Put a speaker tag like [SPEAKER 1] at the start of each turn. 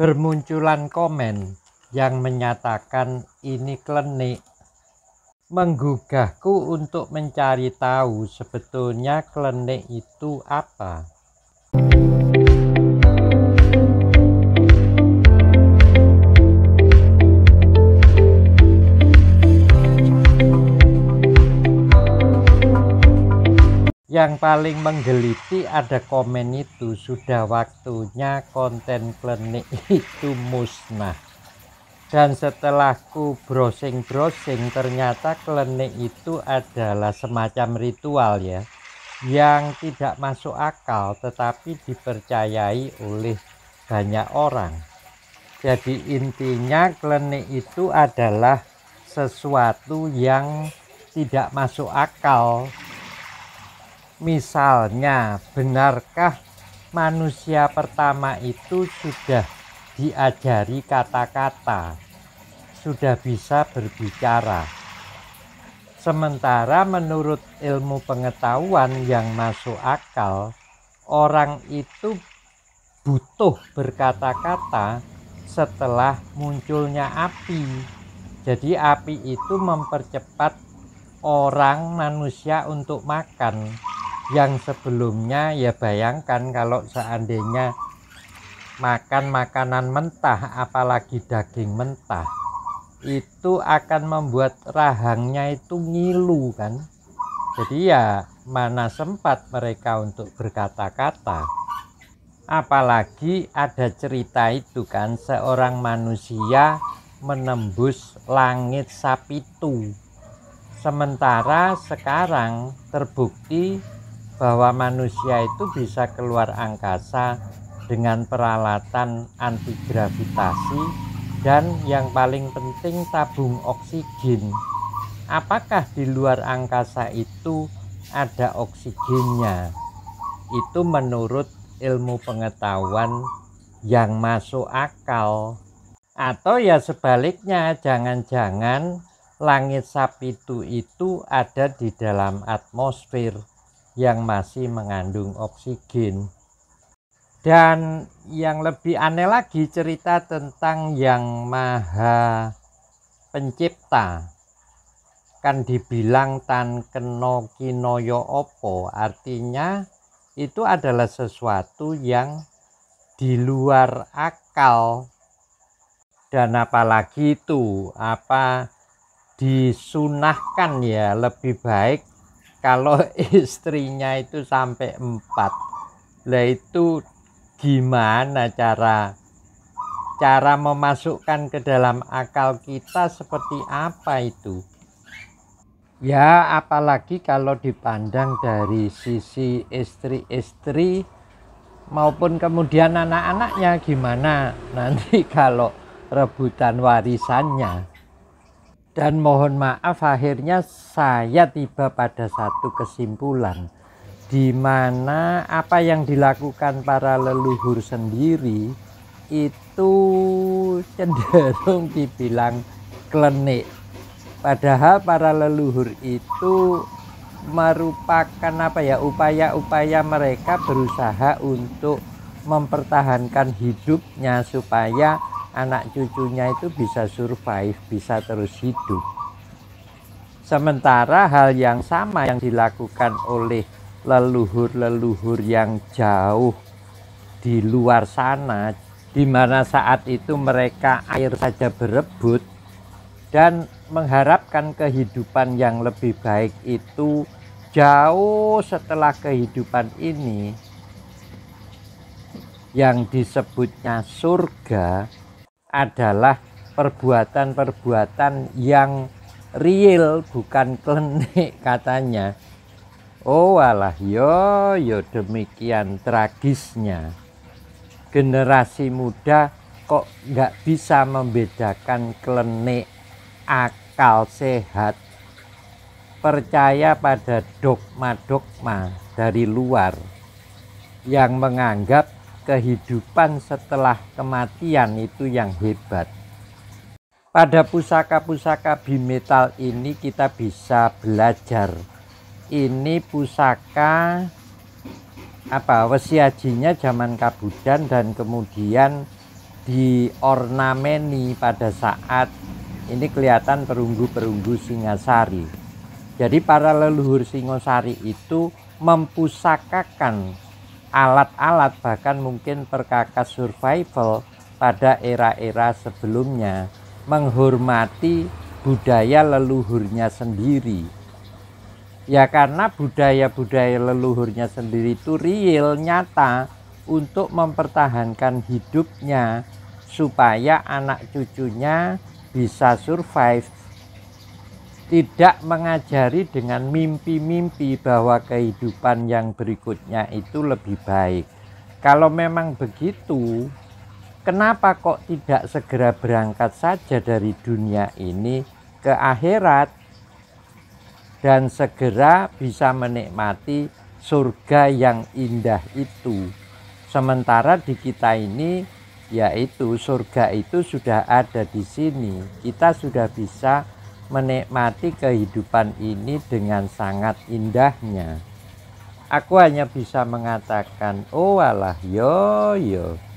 [SPEAKER 1] bermunculan komen yang menyatakan ini klenik menggugahku untuk mencari tahu sebetulnya klenik itu apa. yang paling menggeliti ada komen itu sudah waktunya konten klinik itu musnah dan setelah ku browsing-browsing ternyata klinik itu adalah semacam ritual ya yang tidak masuk akal tetapi dipercayai oleh banyak orang jadi intinya klinik itu adalah sesuatu yang tidak masuk akal Misalnya, benarkah manusia pertama itu sudah diajari kata-kata, sudah bisa berbicara? Sementara menurut ilmu pengetahuan yang masuk akal, orang itu butuh berkata-kata setelah munculnya api. Jadi api itu mempercepat orang manusia untuk makan yang sebelumnya ya bayangkan kalau seandainya makan makanan mentah apalagi daging mentah itu akan membuat rahangnya itu ngilu kan jadi ya mana sempat mereka untuk berkata-kata apalagi ada cerita itu kan seorang manusia menembus langit sapitu sementara sekarang terbukti bahwa manusia itu bisa keluar angkasa dengan peralatan anti gravitasi dan yang paling penting tabung oksigen. Apakah di luar angkasa itu ada oksigennya? Itu menurut ilmu pengetahuan yang masuk akal. Atau ya sebaliknya, jangan-jangan langit Sapitu itu ada di dalam atmosfer yang masih mengandung oksigen. Dan yang lebih aneh lagi cerita tentang yang maha pencipta. Kan dibilang tan keno kinoyo opo artinya itu adalah sesuatu yang di luar akal dan apalagi itu apa disunahkan ya lebih baik kalau istrinya itu sampai empat lah itu gimana cara cara memasukkan ke dalam akal kita seperti apa itu ya apalagi kalau dipandang dari sisi istri-istri maupun kemudian anak-anaknya gimana nanti kalau rebutan warisannya dan mohon maaf akhirnya saya tiba pada satu kesimpulan di mana apa yang dilakukan para leluhur sendiri itu cenderung dibilang klenik. Padahal para leluhur itu merupakan apa ya upaya-upaya mereka berusaha untuk mempertahankan hidupnya supaya anak cucunya itu bisa survive, bisa terus hidup. Sementara hal yang sama yang dilakukan oleh leluhur-leluhur yang jauh di luar sana, di mana saat itu mereka air saja berebut dan mengharapkan kehidupan yang lebih baik itu jauh setelah kehidupan ini yang disebutnya surga adalah perbuatan-perbuatan yang real bukan klenik katanya oh walah yo yo demikian tragisnya generasi muda kok nggak bisa membedakan klenik akal sehat percaya pada dogma-dogma dari luar yang menganggap kehidupan setelah kematian itu yang hebat. Pada pusaka-pusaka bimetal ini kita bisa belajar. Ini pusaka apa wesiajinya zaman kabudan dan kemudian di diornameni pada saat ini kelihatan perunggu-perunggu Singasari. Jadi para leluhur Singosari itu mempusakakan alat-alat bahkan mungkin perkakas survival pada era-era sebelumnya menghormati budaya leluhurnya sendiri. Ya karena budaya-budaya leluhurnya sendiri itu real, nyata untuk mempertahankan hidupnya supaya anak cucunya bisa survive, tidak mengajari dengan mimpi-mimpi bahwa kehidupan yang berikutnya itu lebih baik. Kalau memang begitu, kenapa kok tidak segera berangkat saja dari dunia ini ke akhirat dan segera bisa menikmati surga yang indah itu? Sementara di kita ini, yaitu surga itu sudah ada di sini, kita sudah bisa menikmati kehidupan ini dengan sangat indahnya. Aku hanya bisa mengatakan, oh alah, yo yo.